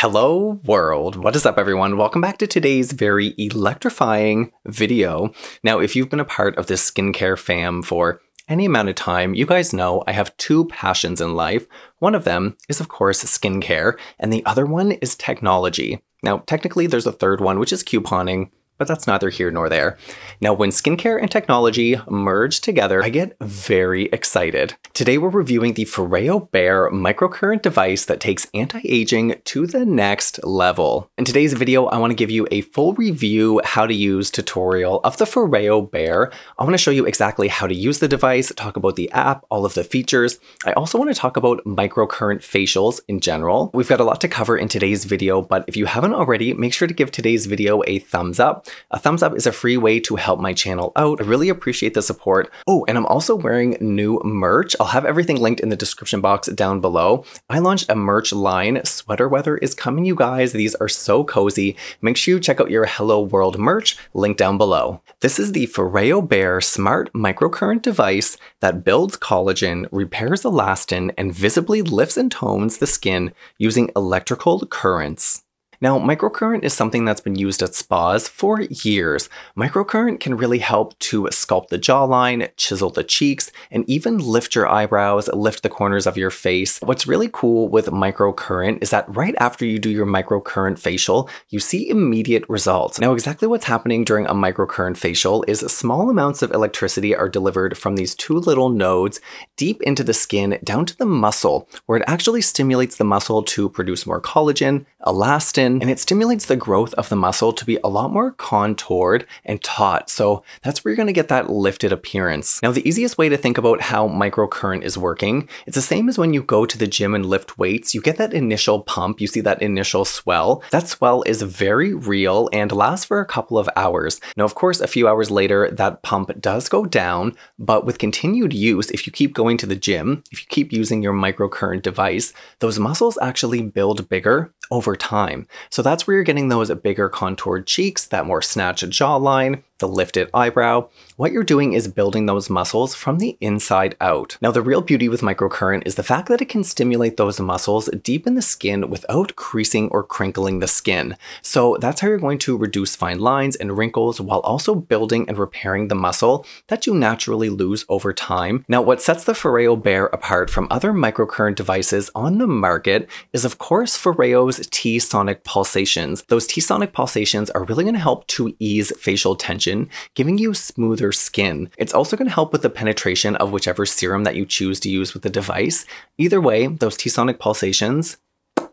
Hello world. What is up everyone? Welcome back to today's very electrifying video. Now, if you've been a part of this skincare fam for any amount of time, you guys know I have two passions in life. One of them is, of course, skincare, and the other one is technology. Now, technically, there's a third one, which is couponing, but that's neither here nor there. Now, when skincare and technology merge together, I get very excited. Today, we're reviewing the Foreo Bear microcurrent device that takes anti-aging to the next level. In today's video, I want to give you a full review how to use tutorial of the Foreo Bear. I want to show you exactly how to use the device, talk about the app, all of the features. I also want to talk about microcurrent facials in general. We've got a lot to cover in today's video, but if you haven't already, make sure to give today's video a thumbs up a thumbs up is a free way to help my channel out. I really appreciate the support. Oh, and I'm also wearing new merch. I'll have everything linked in the description box down below. I launched a merch line. Sweater weather is coming, you guys. These are so cozy. Make sure you check out your Hello World merch, link down below. This is the Ferreo Bear Smart Microcurrent device that builds collagen, repairs elastin, and visibly lifts and tones the skin using electrical currents. Now, microcurrent is something that's been used at spas for years. Microcurrent can really help to sculpt the jawline, chisel the cheeks, and even lift your eyebrows, lift the corners of your face. What's really cool with microcurrent is that right after you do your microcurrent facial, you see immediate results. Now, exactly what's happening during a microcurrent facial is small amounts of electricity are delivered from these two little nodes deep into the skin down to the muscle, where it actually stimulates the muscle to produce more collagen, elastin, skin and it stimulates the growth of the muscle to be a lot more contoured and taut. So that's where you're gonna get that lifted appearance. Now, the easiest way to think about how microcurrent is working, it's the same as when you go to the gym and lift weights, you get that initial pump, you see that initial swell. That swell is very real and lasts for a couple of hours. Now, of course, a few hours later, that pump does go down, but with continued use, if you keep going to the gym, if you keep using your microcurrent device, those muscles actually build bigger over time. So that's where you're getting those bigger contoured cheeks, that more snatched jawline, the lifted eyebrow, what you're doing is building those muscles from the inside out. Now the real beauty with microcurrent is the fact that it can stimulate those muscles deep in the skin without creasing or crinkling the skin. So that's how you're going to reduce fine lines and wrinkles while also building and repairing the muscle that you naturally lose over time. Now what sets the Foreo Bear apart from other microcurrent devices on the market is of course Foreo's T-sonic pulsations. Those T-sonic pulsations are really going to help to ease facial tension giving you smoother skin. It's also going to help with the penetration of whichever serum that you choose to use with the device. Either way, those T-sonic pulsations,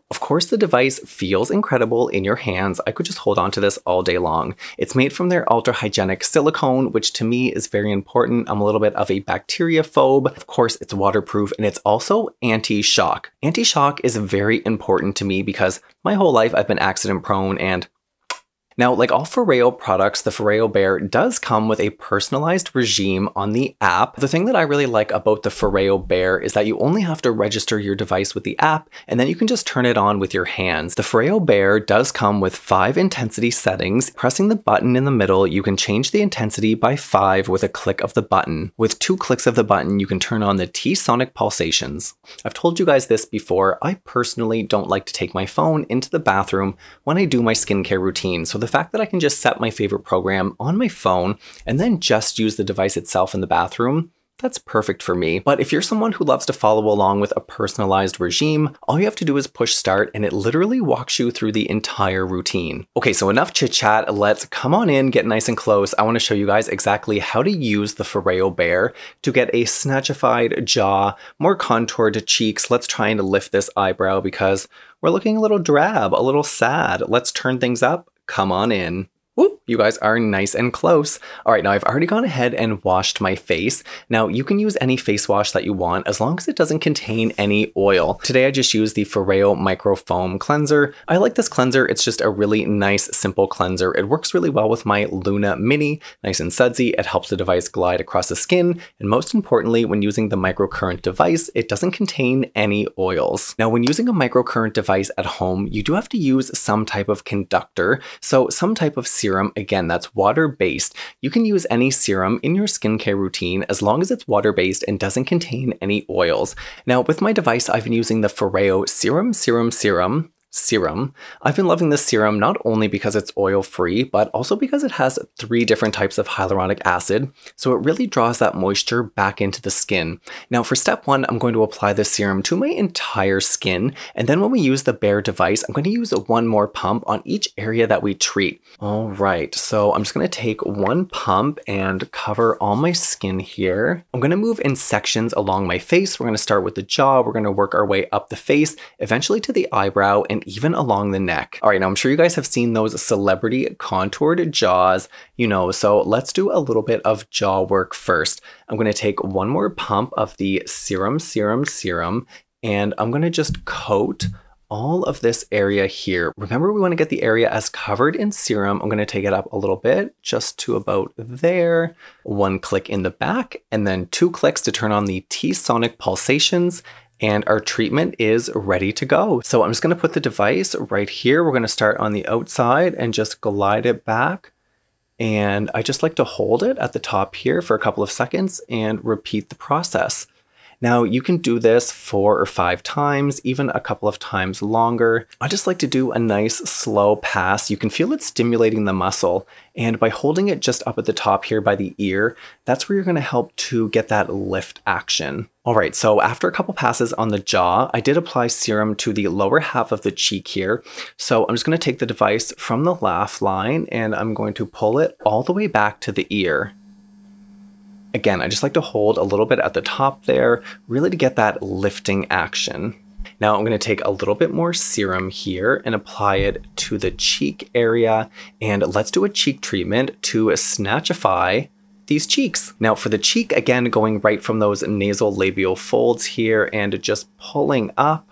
of course, the device feels incredible in your hands. I could just hold on to this all day long. It's made from their ultra hygienic silicone, which to me is very important. I'm a little bit of a bacteria phobe. Of course, it's waterproof and it's also anti-shock. Anti-shock is very important to me because my whole life I've been accident prone and now, like all Foreo products, the Foreo Bear does come with a personalized regime on the app. The thing that I really like about the Foreo Bear is that you only have to register your device with the app and then you can just turn it on with your hands. The Foreo Bear does come with five intensity settings. Pressing the button in the middle, you can change the intensity by five with a click of the button. With two clicks of the button, you can turn on the T-sonic pulsations. I've told you guys this before, I personally don't like to take my phone into the bathroom when I do my skincare routine, so the the fact that I can just set my favorite program on my phone and then just use the device itself in the bathroom, that's perfect for me. But if you're someone who loves to follow along with a personalized regime, all you have to do is push start and it literally walks you through the entire routine. Okay, so enough chit chat, let's come on in, get nice and close. I wanna show you guys exactly how to use the Foreo Bear to get a snatchified jaw, more contoured cheeks. Let's try and lift this eyebrow because we're looking a little drab, a little sad. Let's turn things up come on in Ooh, you guys are nice and close. All right, now I've already gone ahead and washed my face. Now you can use any face wash that you want as long as it doesn't contain any oil. Today I just used the Foreo Micro Foam Cleanser. I like this cleanser. It's just a really nice, simple cleanser. It works really well with my Luna Mini. Nice and sudsy. It helps the device glide across the skin. And most importantly, when using the microcurrent device, it doesn't contain any oils. Now, when using a microcurrent device at home, you do have to use some type of conductor. So some type of serum, again, that's water based. You can use any serum in your skincare routine as long as it's water based and doesn't contain any oils. Now, with my device, I've been using the Foreo Serum Serum Serum serum. I've been loving this serum not only because it's oil free, but also because it has three different types of hyaluronic acid, so it really draws that moisture back into the skin. Now for step one, I'm going to apply this serum to my entire skin, and then when we use the bare device, I'm going to use one more pump on each area that we treat. All right, so I'm just going to take one pump and cover all my skin here. I'm going to move in sections along my face. We're going to start with the jaw, we're going to work our way up the face, eventually to the eyebrow, and even along the neck. All right, now I'm sure you guys have seen those celebrity contoured jaws, you know, so let's do a little bit of jaw work first. I'm gonna take one more pump of the serum, serum, serum, and I'm gonna just coat all of this area here. Remember, we want to get the area as covered in serum. I'm going to take it up a little bit, just to about there. One click in the back, and then two clicks to turn on the T-sonic pulsations, and our treatment is ready to go. So I'm just gonna put the device right here. We're gonna start on the outside and just glide it back. And I just like to hold it at the top here for a couple of seconds and repeat the process. Now you can do this four or five times, even a couple of times longer. I just like to do a nice slow pass. You can feel it stimulating the muscle. And by holding it just up at the top here by the ear, that's where you're gonna help to get that lift action. All right, so after a couple passes on the jaw, I did apply serum to the lower half of the cheek here. So I'm just gonna take the device from the laugh line and I'm going to pull it all the way back to the ear. Again, I just like to hold a little bit at the top there, really to get that lifting action. Now I'm gonna take a little bit more serum here and apply it to the cheek area. And let's do a cheek treatment to snatchify these cheeks. Now for the cheek, again, going right from those nasal labial folds here and just pulling up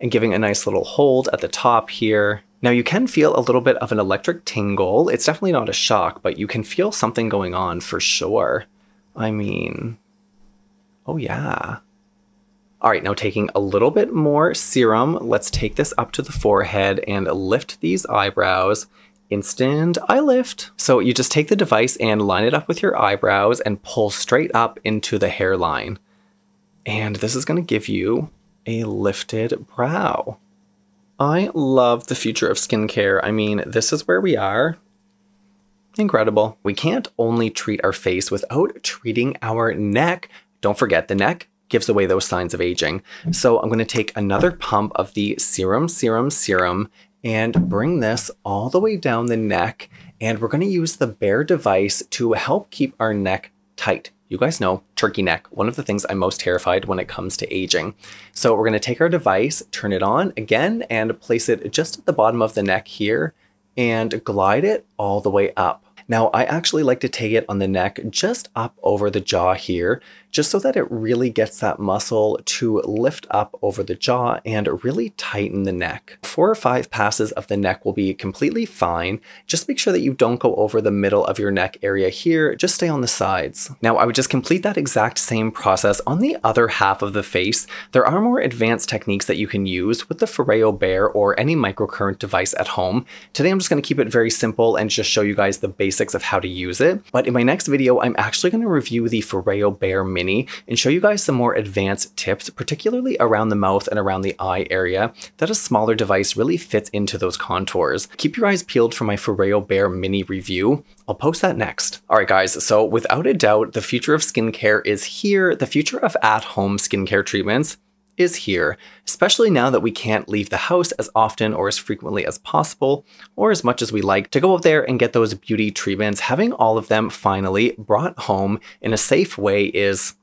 and giving a nice little hold at the top here. Now you can feel a little bit of an electric tingle. It's definitely not a shock, but you can feel something going on for sure. I mean, oh yeah. All right, now taking a little bit more serum, let's take this up to the forehead and lift these eyebrows. Instant eye lift. So you just take the device and line it up with your eyebrows and pull straight up into the hairline. And this is gonna give you a lifted brow. I love the future of skincare. I mean, this is where we are. Incredible. We can't only treat our face without treating our neck. Don't forget, the neck gives away those signs of aging. So I'm going to take another pump of the serum, serum, serum, and bring this all the way down the neck. And we're going to use the Bear device to help keep our neck tight. You guys know turkey neck, one of the things I'm most terrified when it comes to aging. So we're going to take our device, turn it on again, and place it just at the bottom of the neck here and glide it all the way up. Now I actually like to take it on the neck just up over the jaw here, just so that it really gets that muscle to lift up over the jaw and really tighten the neck. Four or five passes of the neck will be completely fine. Just make sure that you don't go over the middle of your neck area here, just stay on the sides. Now I would just complete that exact same process on the other half of the face. There are more advanced techniques that you can use with the Foreo Bear or any microcurrent device at home. Today I'm just gonna keep it very simple and just show you guys the basic basics of how to use it. But in my next video, I'm actually going to review the Foreo Bear Mini and show you guys some more advanced tips, particularly around the mouth and around the eye area that a smaller device really fits into those contours. Keep your eyes peeled for my Foreo Bear Mini review. I'll post that next. All right, guys. So without a doubt, the future of skincare is here. The future of at-home skincare treatments is here, especially now that we can't leave the house as often or as frequently as possible, or as much as we like, to go up there and get those beauty treatments. Having all of them finally brought home in a safe way is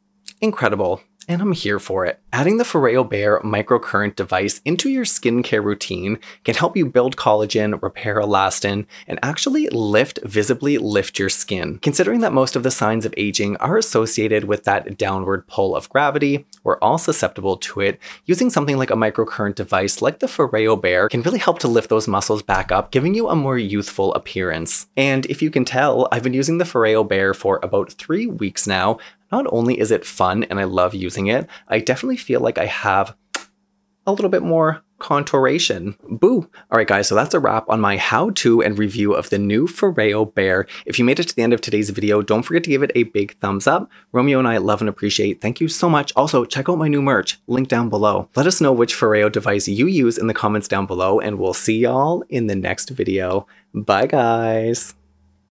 incredible and I'm here for it. Adding the Foreo Bear microcurrent device into your skincare routine can help you build collagen, repair elastin, and actually lift, visibly lift your skin. Considering that most of the signs of aging are associated with that downward pull of gravity, we're all susceptible to it, using something like a microcurrent device like the Foreo Bear, can really help to lift those muscles back up, giving you a more youthful appearance. And if you can tell, I've been using the Foreo Bear for about three weeks now, not only is it fun and I love using it, I definitely feel like I have a little bit more contouration. Boo! Alright guys, so that's a wrap on my how-to and review of the new Foreo Bear. If you made it to the end of today's video, don't forget to give it a big thumbs up. Romeo and I love and appreciate. Thank you so much. Also, check out my new merch, link down below. Let us know which Foreo device you use in the comments down below, and we'll see y'all in the next video. Bye guys!